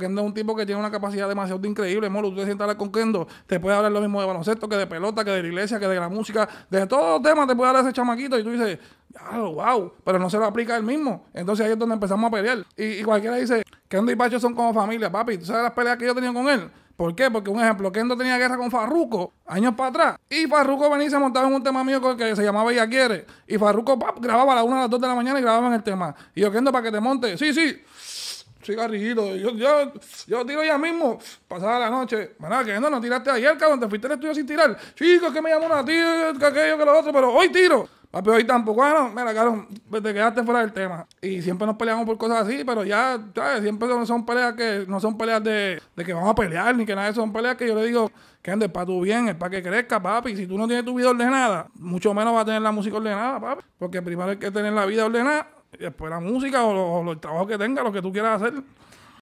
Kendo es un tipo que tiene una capacidad demasiado increíble, Molo. Tú te sientas a hablar con Kendo, te puede hablar lo mismo de baloncesto, que de pelota, que de la iglesia, que de la música, de todos los temas te puede hablar ese chamaquito y tú dices, ah, wow, pero no se lo aplica él mismo. Entonces ahí es donde empezamos a pelear. Y, cualquiera dice, Kendo y Pacho son como familia, papi. ¿Tú sabes las peleas que yo tenía con él? ¿Por qué? Porque, un ejemplo, Kendo tenía guerra con Farruco años para atrás. Y Farruco venía y se montaba en un tema mío que se llamaba Ella Quiere. Y Farruco grababa a las 1 a las 2 de la mañana y grababa en el tema. Y yo, Kendo, para que te monte. Sí, sí rígido, Yo, yo, yo tiro ya mismo. Pasada la noche. Maná, que no, no tiraste ayer, cabrón. Te fuiste al estudio sin tirar. Chicos, que me llamó una tía, que aquello, que lo otro, pero hoy tiro. Papi, hoy tampoco. Bueno, ah, mira, cabrón, pues, te quedaste fuera del tema. Y siempre nos peleamos por cosas así, pero ya, ¿sabes? Siempre son peleas que, no son peleas de, de que vamos a pelear, ni que nada Son peleas que yo le digo, que andes para tu bien, es para que crezca, papi. Si tú no tienes tu vida ordenada, mucho menos vas a tener la música ordenada, papi. Porque primero hay que tener la vida ordenada después pues la música o, el trabajo que tenga, lo que tú quieras hacer.